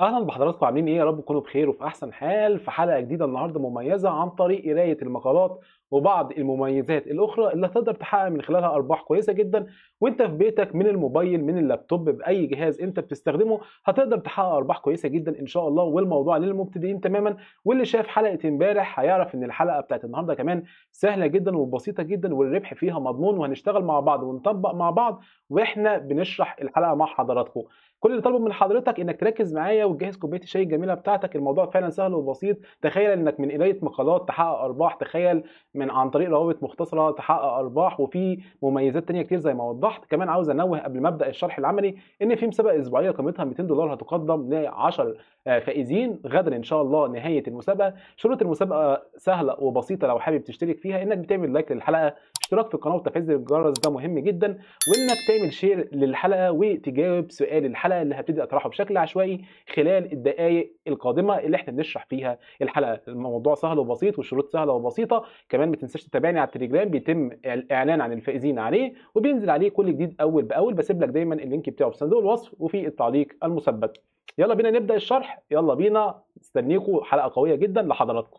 اهلا بحضراتكم عاملين ايه يا رب تكونوا بخير وفي احسن حال في حلقه جديده النهارده مميزه عن طريق قرايه المقالات وبعض المميزات الاخرى اللي هتقدر تحقق من خلالها ارباح كويسه جدا وانت في بيتك من الموبايل من اللابتوب باي جهاز انت بتستخدمه هتقدر تحقق ارباح كويسه جدا ان شاء الله والموضوع للمبتدئين تماما واللي شاف حلقه امبارح هيعرف ان الحلقه بتاعت النهارده كمان سهله جدا وبسيطه جدا والربح فيها مضمون وهنشتغل مع بعض ونطبق مع بعض واحنا بنشرح الحلقه مع حضراتكم كل اللي طلبه من حضرتك انك تركز معايا وتجهز كوبايه الشاي الجميله بتاعتك الموضوع فعلا سهل وبسيط تخيل انك من قرايه مقالات تحقق ارباح تخيل من عن طريق روابط مختصره تحقق ارباح وفي مميزات تانية كتير زي ما وضحت كمان عاوز انوه قبل ما ابدا الشرح العملي ان في مسابقه اسبوعيه قيمتها 200 دولار هتقدم ل 10 فائزين غدا ان شاء الله نهايه المسابقه شروط المسابقه سهله وبسيطه لو حابب تشترك فيها انك بتعمل لايك للحلقه اشتراك في القناه وتفعيل الجرس ده مهم جدا وانك تعمل شير للحلقه وتجاوب سؤال الحلقه اللي هبتدي اطرحه بشكل عشوائي خلال الدقائق القادمه اللي احنا بنشرح فيها الحلقه الموضوع سهل وبسيط والشروط سهله وبسيطه كمان كمان ما تنساش تتابعني على التليجرام بيتم الاعلان عن الفائزين عليه وبينزل عليه كل جديد اول باول بسيب لك دايما اللينك بتاعه في صندوق الوصف وفي التعليق المثبت يلا بينا نبدا الشرح يلا بينا استنيكم حلقه قويه جدا لحضراتكم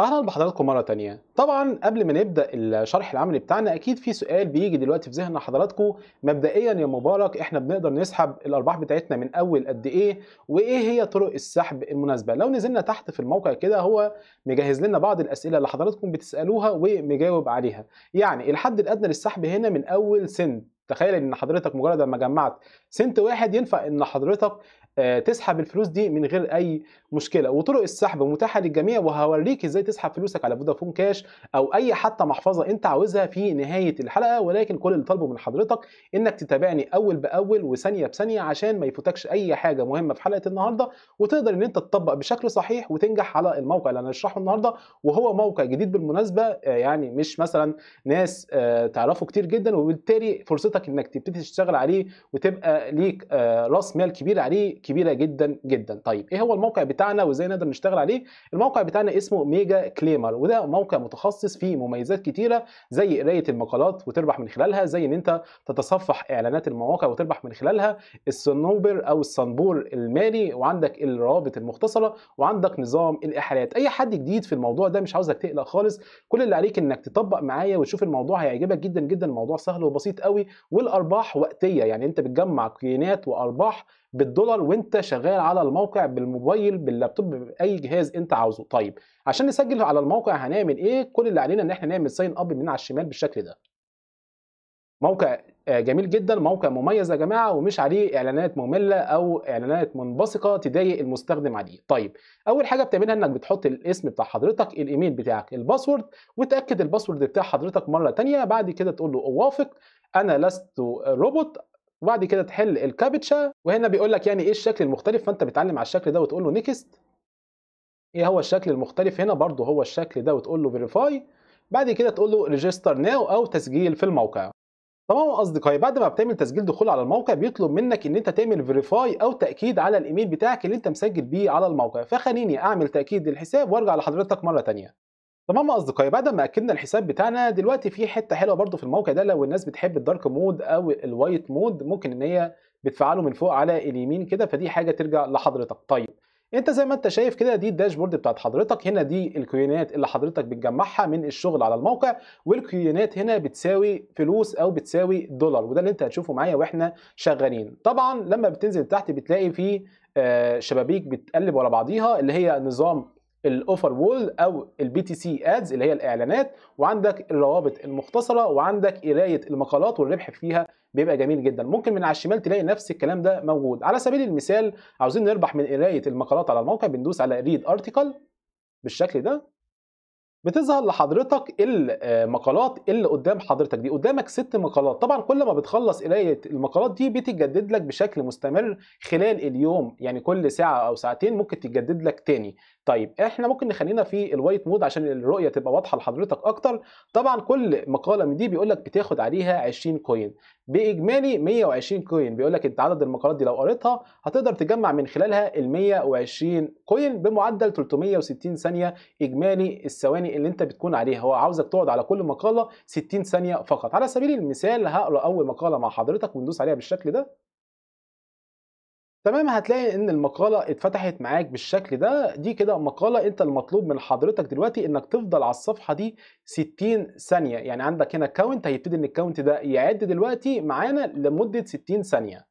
اهلا بحضراتكم مره تانية طبعا قبل ما نبدا الشرح العملي بتاعنا اكيد في سؤال بيجي دلوقتي في ذهن حضراتكم مبدئيا يا مبارك احنا بنقدر نسحب الارباح بتاعتنا من اول قد ايه وايه هي طرق السحب المناسبه لو نزلنا تحت في الموقع كده هو مجهز لنا بعض الاسئله اللي حضراتكم بتسالوها ومجاوب عليها يعني الحد الادنى للسحب هنا من اول سنت تخيل ان حضرتك مجرد ما جمعت سنت واحد ينفع ان حضرتك آه، تسحب الفلوس دي من غير اي مشكله وطرق السحب متاحه للجميع وهوريك ازاي تسحب فلوسك على فودافون كاش او اي حتى محفظه انت عاوزها في نهايه الحلقه ولكن كل اللي طالبه من حضرتك انك تتابعني اول باول وثانيه بثانيه عشان ما يفوتكش اي حاجه مهمه في حلقه النهارده وتقدر ان انت تطبق بشكل صحيح وتنجح على الموقع اللي هنشرحه النهارده وهو موقع جديد بالمناسبه آه، يعني مش مثلا ناس آه، تعرفه كتير جدا وبالتالي فرصتك انك تبتدي تشتغل عليه وتبقى ليك راس مال كبير عليه كبيره جدا جدا طيب ايه هو الموقع بتاعنا وازاي نقدر نشتغل عليه الموقع بتاعنا اسمه ميجا كليمر وده موقع متخصص فيه مميزات كتيره زي قرايه المقالات وتربح من خلالها زي ان انت تتصفح اعلانات المواقع وتربح من خلالها الصنوبر او الصنبور المالي وعندك الروابط المختصره وعندك نظام الاحالات اي حد جديد في الموضوع ده مش عاوزك تقلق خالص كل اللي عليك انك تطبق معايا وتشوف الموضوع هيعجبك جدا جدا الموضوع سهل وبسيط قوي والارباح وقتيه يعني انت بتجمع كيانات وارباح بالدولار وانت شغال على الموقع بالموبايل باللابتوب باي جهاز انت عاوزه طيب عشان نسجل على الموقع هنعمل ايه كل اللي علينا ان احنا نعمل ساين اب من على الشمال بالشكل ده موقع آه، جميل جدا موقع مميز يا جماعه ومش عليه اعلانات ممله او اعلانات منبثقه تضايق المستخدم عليه طيب اول حاجه بتعملها انك بتحط الاسم بتاع حضرتك الايميل بتاعك الباسورد وتاكد الباسورد بتاع حضرتك مره ثانيه بعد كده تقول له اوافق انا لست روبوت وبعد كده تحل الكابتشا وهنا بيقول لك يعني ايه الشكل المختلف فانت بتعلم على الشكل ده وتقول له نيكست ايه هو الشكل المختلف هنا برضه هو الشكل ده وتقول له فيريفاي بعد كده تقول له ريجستر ناو او تسجيل في الموقع تمام اصدقائي بعد ما بتعمل تسجيل دخول على الموقع بيطلب منك ان انت تعمل فيريفاي او تاكيد على الايميل بتاعك اللي انت مسجل بيه على الموقع فخليني اعمل تاكيد للحساب وارجع لحضرتك مره ثانيه تمام يا اصدقائي بعد ما اكدنا الحساب بتاعنا دلوقتي في حته حلوه برده في الموقع ده لو الناس بتحب الدارك مود او الوايت مود ممكن ان هي بتفعله من فوق على اليمين كده فدي حاجه ترجع لحضرتك طيب انت زي ما انت شايف كده دي الداشبورد بتاعت حضرتك هنا دي الكيونات اللي حضرتك بتجمعها من الشغل على الموقع والكيونات هنا بتساوي فلوس او بتساوي دولار وده اللي انت هتشوفه معايا واحنا شغالين طبعا لما بتنزل تحت بتلاقي في آه، شبابيك بتقلب ورا بعضيها اللي هي نظام الاوفر وول او البي تي سي ادز اللي هي الاعلانات وعندك الروابط المختصره وعندك قرايه المقالات والربح فيها بيبقى جميل جدا ممكن من على الشمال تلاقي نفس الكلام ده موجود على سبيل المثال عاوزين نربح من قرايه المقالات على الموقع بندوس على ريد ارتكل بالشكل ده بتظهر لحضرتك المقالات آه، اللي قدام حضرتك دي قدامك ست مقالات طبعا كل ما بتخلص قرايه المقالات دي بتتجدد لك بشكل مستمر خلال اليوم يعني كل ساعه او ساعتين ممكن تتجدد لك تاني طيب احنا ممكن نخلينا في الوايت مود عشان الرؤيه تبقى واضحه لحضرتك اكتر طبعا كل مقاله من دي بيقول لك بتاخد عليها 20 كوين باجمالي 120 كوين بيقول لك انت عدد المقالات دي لو قريتها هتقدر تجمع من خلالها ال 120 كوين بمعدل 360 ثانيه اجمالي الثواني اللي انت بتكون عليها هو عاوزك تقعد على كل مقاله 60 ثانيه فقط على سبيل المثال هقرا اول مقاله مع حضرتك وندوس عليها بالشكل ده تمام هتلاقي ان المقاله اتفتحت معاك بالشكل ده دي كده مقاله انت المطلوب من حضرتك دلوقتي انك تفضل على الصفحه دي 60 ثانيه يعني عندك هنا كاونت هيبتدي ان الكاونت ده يعد دلوقتي معانا لمده 60 ثانيه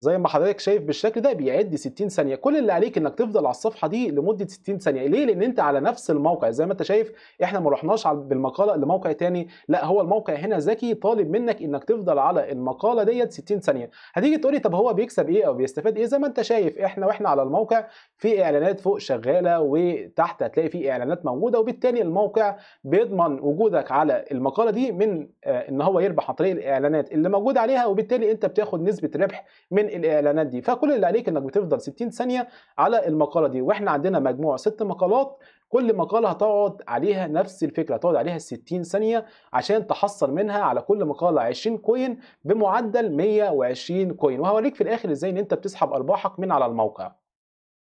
زي ما حضرتك شايف بالشكل ده بيعد 60 ثانيه كل اللي عليك انك تفضل على الصفحه دي لمده 60 ثانيه ليه لان انت على نفس الموقع زي ما انت شايف احنا ما رحناش بالمقاله لموقع تاني لا هو الموقع هنا ذكي طالب منك انك تفضل على المقاله ديت 60 ثانيه هتيجي تقولي طب هو بيكسب ايه او بيستفاد ايه زي ما انت شايف احنا واحنا على الموقع في اعلانات فوق شغاله وتحت هتلاقي في اعلانات موجوده وبالتالي الموقع بيضمن وجودك على المقاله دي من آه، ان هو يربح عن طريق الاعلانات اللي موجوده عليها وبالتالي انت بتاخد نسبه ربح من من الاعلانات دي فكل اللي عليك انك بتفضل 60 ثانيه على المقاله دي واحنا عندنا مجموع ست مقالات كل مقاله هتقعد عليها نفس الفكره هتقعد عليها 60 ثانيه عشان تحصل منها على كل مقاله 20 كوين بمعدل 120 كوين وهوريك في الاخر ازاي ان انت بتسحب ارباحك من على الموقع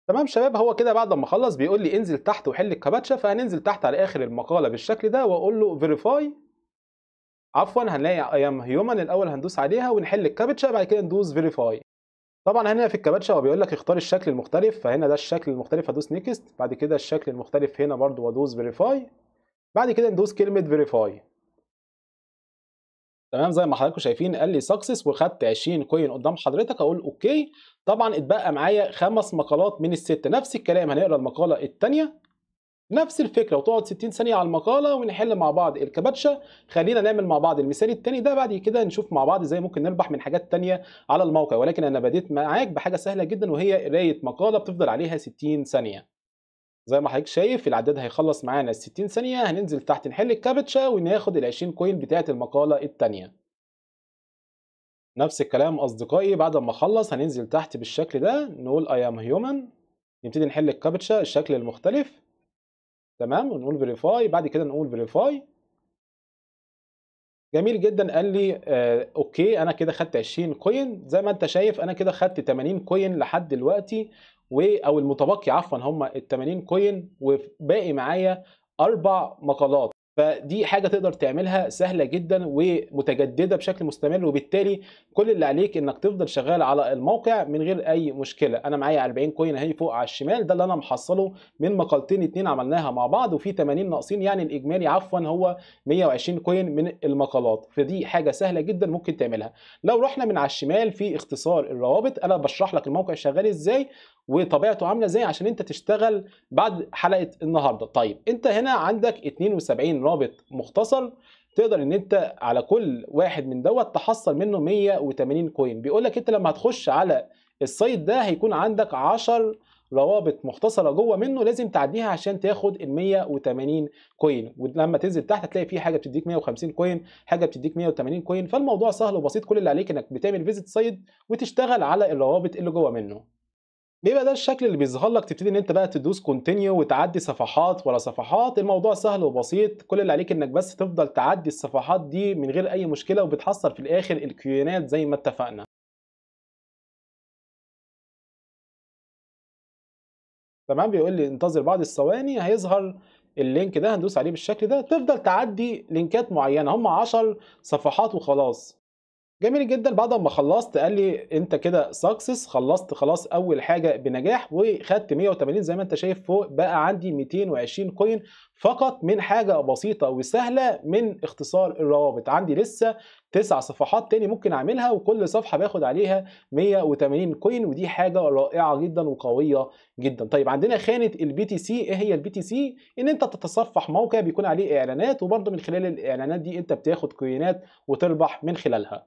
تمام شباب هو كده بعد ما اخلص بيقول لي انزل تحت وحل الكباتشا فهننزل تحت على اخر المقاله بالشكل ده واقول له فيريفاي عفوا هنلاقي ايام هيومن الاول هندوس عليها ونحل الكابتشا بعد كده ندوس فيريفاي طبعا هنا في الكباتشا هو بيقول لك اختار الشكل المختلف فهنا ده الشكل المختلف هدوس نيكست بعد كده الشكل المختلف هنا برضو وادوس فيريفاي بعد كده ندوس كلمه فيريفاي تمام زي ما حضراتكم شايفين قال لي سكسس وخدت 20 كوين قدام حضرتك اقول اوكي طبعا اتبقى معايا خمس مقالات من الست نفس الكلام هنقرا المقاله الثانيه نفس الفكره وتقعد 60 ثانيه على المقاله ونحل مع بعض الكبتشة خلينا نعمل مع بعض المثال الثاني ده بعد كده نشوف مع بعض ازاي ممكن نربح من حاجات ثانيه على الموقع ولكن انا بديت معاك بحاجه سهله جدا وهي قرايه مقاله بتفضل عليها 60 ثانيه زي ما حضرتك شايف العداد هيخلص معانا ال 60 ثانيه هننزل تحت نحل الكابتشا وناخد ال 20 كوين بتاعه المقاله الثانيه نفس الكلام اصدقائي بعد ما اخلص هننزل تحت بالشكل ده نقول اي ام هيومن نبتدي نحل الكابتشا الشكل المختلف تمام ونقول فيريفاي بعد كده نقول فيريفاي جميل جدا قال لي آه اوكي انا كده خدت 20 كوين زي ما انت شايف انا كده خدت 80 كوين لحد دلوقتي و او المتبقي عفوا هم ال 80 كوين وباقي معايا اربع مقالات فدي حاجه تقدر تعملها سهله جدا ومتجدده بشكل مستمر وبالتالي كل اللي عليك انك تفضل شغال على الموقع من غير اي مشكله انا معايا 40 كوين اهي فوق على الشمال ده اللي انا محصله من مقالتين اتنين عملناها مع بعض وفي 80 ناقصين يعني الاجمالي عفوا هو 120 كوين من المقالات فدي حاجه سهله جدا ممكن تعملها لو رحنا من على الشمال في اختصار الروابط انا بشرح لك الموقع شغال ازاي وطبيعته عامله ازاي عشان انت تشتغل بعد حلقه النهارده طيب انت هنا عندك 72 رابط مختصر تقدر ان انت على كل واحد من دوت تحصل منه 180 كوين بيقول لك انت لما هتخش على السايت ده هيكون عندك 10 روابط مختصره جوه منه لازم تعديها عشان تاخد ال 180 كوين ولما تنزل تحت هتلاقي في حاجه بتديك 150 كوين حاجه بتديك 180 كوين فالموضوع سهل وبسيط كل اللي عليك انك بتعمل فيزيت سايد وتشتغل على الروابط اللي جوه منه بيبقى ده الشكل اللي بيظهر لك تبتدي ان انت بقى تدوس كونتينيو وتعدي صفحات ورا صفحات الموضوع سهل وبسيط كل اللي عليك انك بس تفضل تعدي الصفحات دي من غير اي مشكله وبتحصل في الاخر الكيونات زي ما اتفقنا تمام بيقول لي انتظر بعض الثواني هيظهر اللينك ده هندوس عليه بالشكل ده تفضل تعدي لينكات معينه هم 10 صفحات وخلاص جميل جدا بعد ما خلصت قال لي انت كده سكسس خلصت خلاص اول حاجه بنجاح وخدت 180 زي ما انت شايف فوق بقى عندي 220 كوين فقط من حاجه بسيطه وسهله من اختصار الروابط عندي لسه تسع صفحات تاني ممكن اعملها وكل صفحه باخد عليها 180 كوين ودي حاجه رائعه جدا وقويه جدا طيب عندنا خانه البي تي سي ايه هي البي تي سي ان انت تتصفح موقع بيكون عليه اعلانات وبرده من خلال الاعلانات دي انت بتاخد كوينات وتربح من خلالها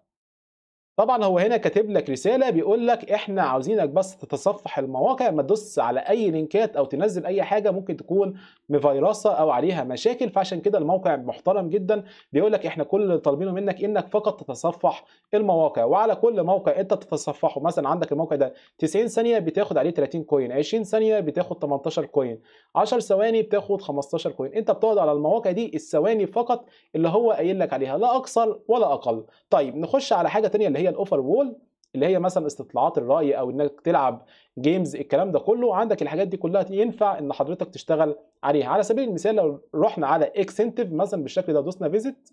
طبعا هو هنا كاتب لك رساله بيقول لك احنا عاوزينك بس تتصفح المواقع ما تدوس على اي لينكات او تنزل اي حاجه ممكن تكون مفيروسه او عليها مشاكل فعشان كده الموقع محترم جدا بيقول لك احنا كل اللي طالبينه منك انك فقط تتصفح المواقع وعلى كل موقع انت تتصفحه مثلا عندك الموقع ده 90 ثانيه بتاخد عليه 30 كوين 20 ثانيه بتاخد 18 كوين 10 ثواني بتاخد 15 كوين انت بتقعد على المواقع دي الثواني فقط اللي هو قايل لك عليها لا اكثر ولا اقل طيب نخش على حاجه ثانيه اللي هي الاوفر وول اللي هي مثلا استطلاعات الراي او انك تلعب جيمز الكلام ده كله عندك الحاجات دي كلها ينفع ان حضرتك تشتغل عليها على سبيل المثال لو رحنا على اكسنتيف مثلا بالشكل ده دوسنا فيزيت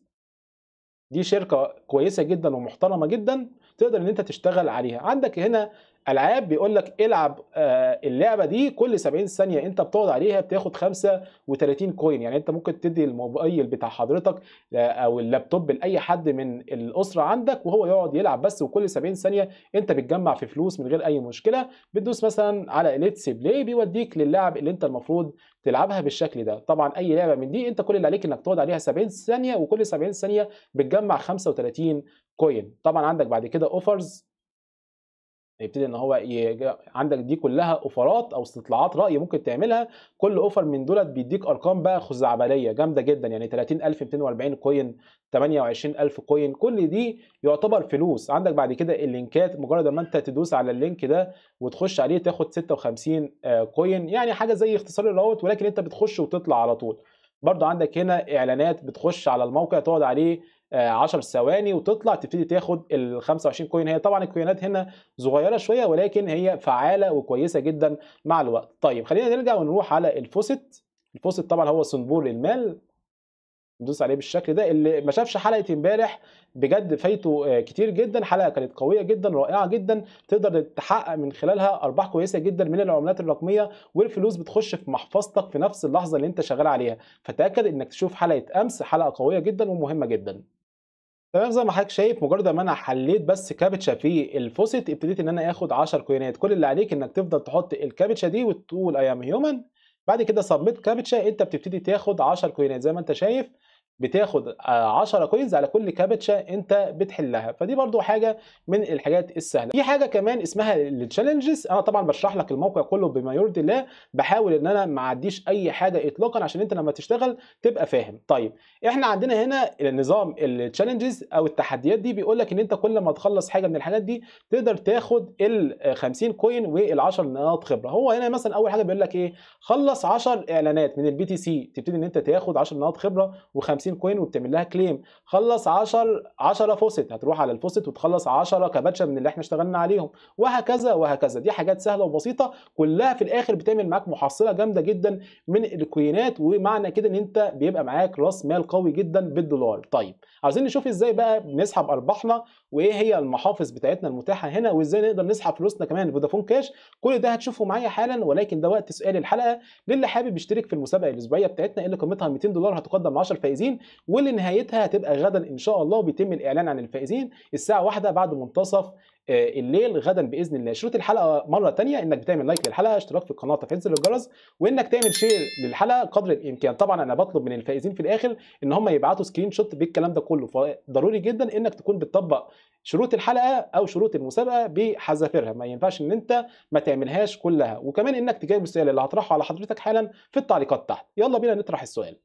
دي شركه كويسه جدا ومحترمه جدا تقدر ان انت تشتغل عليها عندك هنا العاب بيقول لك العب آه، اللعبه دي كل 70 ثانيه انت بتقعد عليها بتاخد 35 كوين يعني انت ممكن تدي الموبايل بتاع حضرتك آه، او اللابتوب لاي حد من الاسره عندك وهو يقعد يلعب بس وكل 70 ثانيه انت بتجمع في فلوس من غير اي مشكله بتدوس مثلا على ليتس بلاي بيوديك للعب اللي انت المفروض تلعبها بالشكل ده طبعا اي لعبه من دي انت كل اللي عليك انك تقعد عليها 70 ثانيه وكل 70 ثانيه بتجمع 35 كوين طبعا عندك بعد كده اوفرز هيبتدي ان هو يجي عندك دي كلها اوفرات او استطلاعات راي ممكن تعملها كل اوفر من دولت بيديك ارقام بقى خزعبليه جامده جدا يعني 30240 كوين 28000 كوين كل دي يعتبر فلوس عندك بعد كده اللينكات مجرد ما انت تدوس على اللينك ده وتخش عليه تاخد 56 آه، كوين يعني حاجه زي اختصار الراوت ولكن انت بتخش وتطلع على طول برضو عندك هنا اعلانات بتخش على الموقع تقعد عليه 10 آه، ثواني وتطلع تبتدي تاخد ال 25 كوين هي طبعا الكوينات هنا صغيره شويه ولكن هي فعاله وكويسه جدا مع الوقت طيب خلينا نرجع ونروح على الفوست الفوست طبعا هو صنبور المال ندوس عليه بالشكل ده اللي ما شافش حلقه امبارح بجد فايته آه، كتير جدا حلقه كانت قويه جدا رائعه جدا تقدر تحقق من خلالها ارباح كويسه جدا من العملات الرقميه والفلوس بتخش في محفظتك في نفس اللحظه اللي انت شغال عليها فتاكد انك تشوف حلقه امس حلقه قويه جدا ومهمه جدا تمام زي ما حضرتك شايف مجرد ما انا حليت بس كابتشا في الفوسيت ابتديت ان انا اخد 10 كوينات كل اللي عليك انك تفضل تحط الكابتشا دي وتقول اي ام هيومن بعد كده سبميت كابتشا انت بتبتدي تاخد 10 كوينات زي ما انت شايف بتاخد 10 كوينز على كل كابتشا انت بتحلها فدي برضو حاجه من الحاجات السهله في حاجه كمان اسمها التشالنجز انا طبعا بشرح لك الموقع كله بما يرضي الله بحاول ان انا ما اعديش اي حاجه اطلاقا عشان انت لما تشتغل تبقى فاهم طيب احنا عندنا هنا نظام التشالنجز او التحديات دي بيقول لك ان انت كل ما تخلص حاجه من الحاجات دي تقدر تاخد ال 50 كوين وال10 نقاط خبره هو هنا مثلا اول حاجه بيقول لك ايه خلص 10 اعلانات من البي تي سي تبتدي ان انت تاخد 10 نقاط خبره و50 50 كوين وبتعمل لها كليم خلص 10 10 فوسيت هتروح على الفوسيت وتخلص 10 كباتشه من اللي احنا اشتغلنا عليهم وهكذا وهكذا دي حاجات سهله وبسيطه كلها في الاخر بتعمل معاك محصله جامده جدا من الكوينات ومعنى كده ان انت بيبقى معاك راس مال قوي جدا بالدولار طيب عاوزين نشوف ازاي بقى بنسحب ارباحنا وايه هي المحافظ بتاعتنا المتاحه هنا وازاي نقدر نسحب فلوسنا كمان فودافون كاش كل ده هتشوفه معايا حالا ولكن ده وقت سؤال الحلقه للي حابب يشترك في المسابقه الاسبوعيه بتاعتنا اللي قيمتها 200 دولار هتقدم 10 فائزين واللي نهايتها هتبقى غدا ان شاء الله بيتم الاعلان عن الفائزين الساعه واحدة بعد منتصف آه، الليل غدا باذن الله شروط الحلقه مره تانية انك بتعمل لايك للحلقه اشتراك في القناه تفعيل الجرس وانك تعمل شير للحلقه قدر الامكان طبعا انا بطلب من الفائزين في الاخر ان هم يبعتوا سكرين شوت بالكلام ده كله فضروري جدا انك تكون بتطبق شروط الحلقه او شروط المسابقه بحذافيرها ما ينفعش ان انت ما تعملهاش كلها وكمان انك تجاوب السؤال اللي هطرحه على حضرتك حالا في التعليقات تحت يلا بينا نطرح السؤال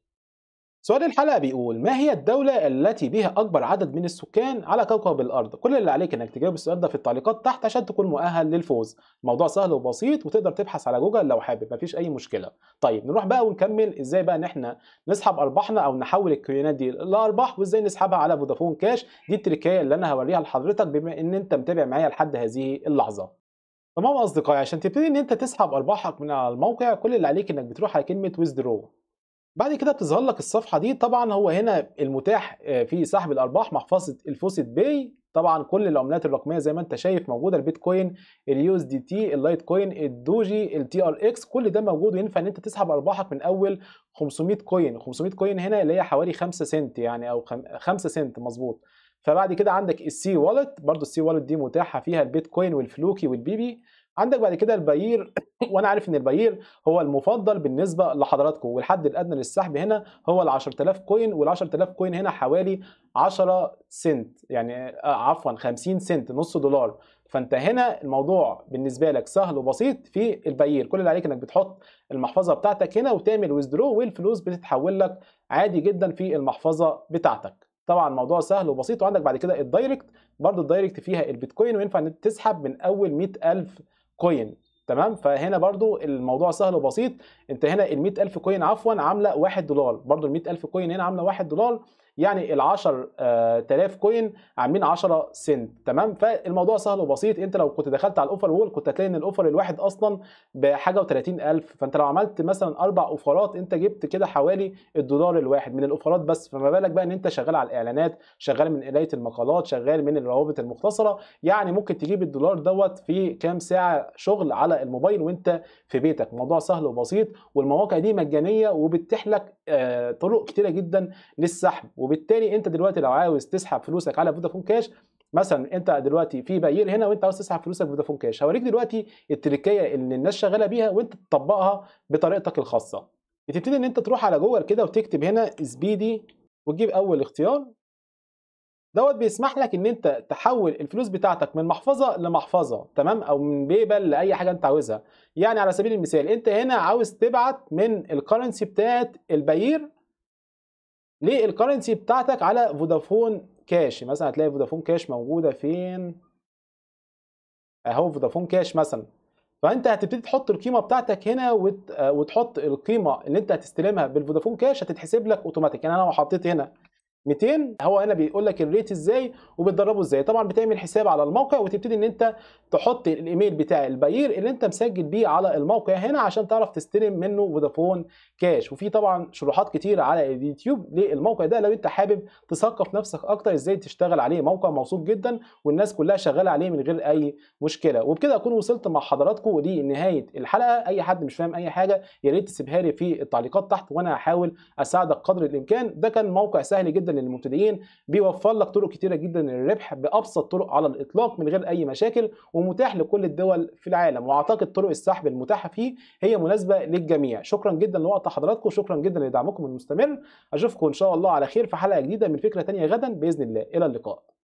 سؤال الحلقة بيقول ما هي الدولة التي بها أكبر عدد من السكان على كوكب الأرض؟ كل اللي عليك إنك تجاوب السؤال ده في التعليقات تحت عشان تكون مؤهل للفوز. الموضوع سهل وبسيط وتقدر تبحث على جوجل لو حابب مفيش أي مشكلة. طيب نروح بقى ونكمل إزاي بقى إن إحنا نسحب أرباحنا أو نحول الكيانات دي لأرباح وإزاي نسحبها على فودافون كاش دي التريكاية اللي أنا هوريها لحضرتك بما إن أنت متابع معايا لحد هذه اللحظة. تمام اصدقائي عشان تبتدي ان انت تسحب ارباحك من على الموقع كل اللي عليك انك بتروح على كلمه ويزدرو بعد كده بتظهر لك الصفحه دي طبعا هو هنا المتاح آه، في سحب الارباح محفظه الفوسيت باي طبعا كل العملات الرقميه زي ما انت شايف موجوده البيتكوين اليو اس دي تي اللايت كوين الدوجي التي ار اكس كل ده موجود وينفع ان انت تسحب ارباحك من اول 500 كوين 500 كوين هنا اللي هي حوالي 5 سنت يعني او 5 سنت مظبوط فبعد كده عندك السي والت برضو السي والت دي متاحه فيها البيتكوين والفلوكي والبيبي عندك بعد كده البايير وانا عارف ان البايير هو المفضل بالنسبه لحضراتكم والحد الادنى للسحب هنا هو ال 10000 كوين وال 10000 كوين هنا حوالي 10 سنت يعني آه، عفوا 50 سنت نص دولار فانت هنا الموضوع بالنسبه لك سهل وبسيط في البايير كل اللي عليك انك بتحط المحفظه بتاعتك هنا وتعمل ويزدرو والفلوس بتتحول لك عادي جدا في المحفظه بتاعتك طبعا الموضوع سهل وبسيط وعندك بعد كده الدايركت برضو الدايركت فيها البيتكوين وينفع انك تسحب من اول 100000 كوين تمام فهنا برضو الموضوع سهل وبسيط انت هنا ال 100000 كوين عفوا عامله 1 دولار برضو ال 100000 كوين هنا عامله 1 دولار يعني ال 10000 كوين آه، عاملين 10 سنت تمام فالموضوع سهل وبسيط انت لو كنت دخلت على الاوفر وول كنت هتلاقي ان الاوفر الواحد اصلا بحاجه و30000 فانت لو عملت مثلا اربع اوفرات انت جبت كده حوالي الدولار الواحد من الاوفرات بس فما بالك بقى ان انت شغال على الاعلانات شغال من قرايه المقالات شغال من الروابط المختصره يعني ممكن تجيب الدولار دوت في كام ساعه شغل على الموبايل وانت في بيتك موضوع سهل وبسيط والمواقع دي مجانيه وبتتيح لك آه، طرق كتيره جدا للسحب وبالتالي انت دلوقتي لو عاوز تسحب فلوسك على فودافون كاش مثلا انت دلوقتي في بايير هنا وانت عاوز تسحب فلوسك فودافون كاش هوريك دلوقتي التركيه اللي الناس شغاله بيها وانت تطبقها بطريقتك الخاصه بتبتدي ان انت تروح على جوجل كده وتكتب هنا سبيدي وتجيب اول اختيار دوت بيسمح لك ان انت تحول الفلوس بتاعتك من محفظه لمحفظه تمام او من بيبل لاي حاجه انت عاوزها يعني على سبيل المثال انت هنا عاوز تبعت من الكرنسي بتاعت البايير للكرنسي بتاعتك على فودافون كاش مثلا هتلاقي فودافون كاش موجوده فين اهو فودافون كاش مثلا فانت هتبتدي تحط القيمه بتاعتك هنا وتحط القيمه اللي انت هتستلمها بالفودافون كاش هتتحسب لك اوتوماتيك يعني انا لو حطيت هنا 200 هو هنا بيقول لك الريت ازاي وبتدربه ازاي طبعا بتعمل حساب على الموقع وتبتدي ان انت تحط الايميل بتاع البعير اللي انت مسجل بيه على الموقع هنا عشان تعرف تستلم منه فودافون كاش وفي طبعا شروحات كتير على اليوتيوب للموقع ده لو انت حابب تثقف نفسك اكتر ازاي تشتغل عليه موقع موثوق جدا والناس كلها شغاله عليه من غير اي مشكله وبكده اكون وصلت مع حضراتكم لنهايه الحلقه اي حد مش فاهم اي حاجه يا ريت تسيبها لي في التعليقات تحت وانا هحاول اساعدك قدر الامكان ده كان موقع سهل جدا للمبتدئين بيوفر لك طرق كتيره جدا للربح بابسط طرق على الاطلاق من غير اي مشاكل ومتاح لكل الدول في العالم واعتقد طرق السحب المتاحه فيه هي مناسبه للجميع شكرا جدا لوقت حضراتكم شكرا جدا لدعمكم المستمر اشوفكم ان شاء الله على خير في حلقه جديده من فكره تانية غدا باذن الله الى اللقاء